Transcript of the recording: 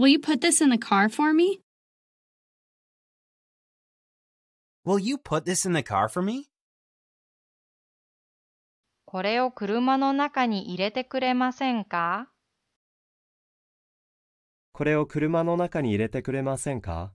Will you put this in the car for me? Will you put this in the car for me? これを車の中に入れてくれませんかこれを車の中に入れてくれませんか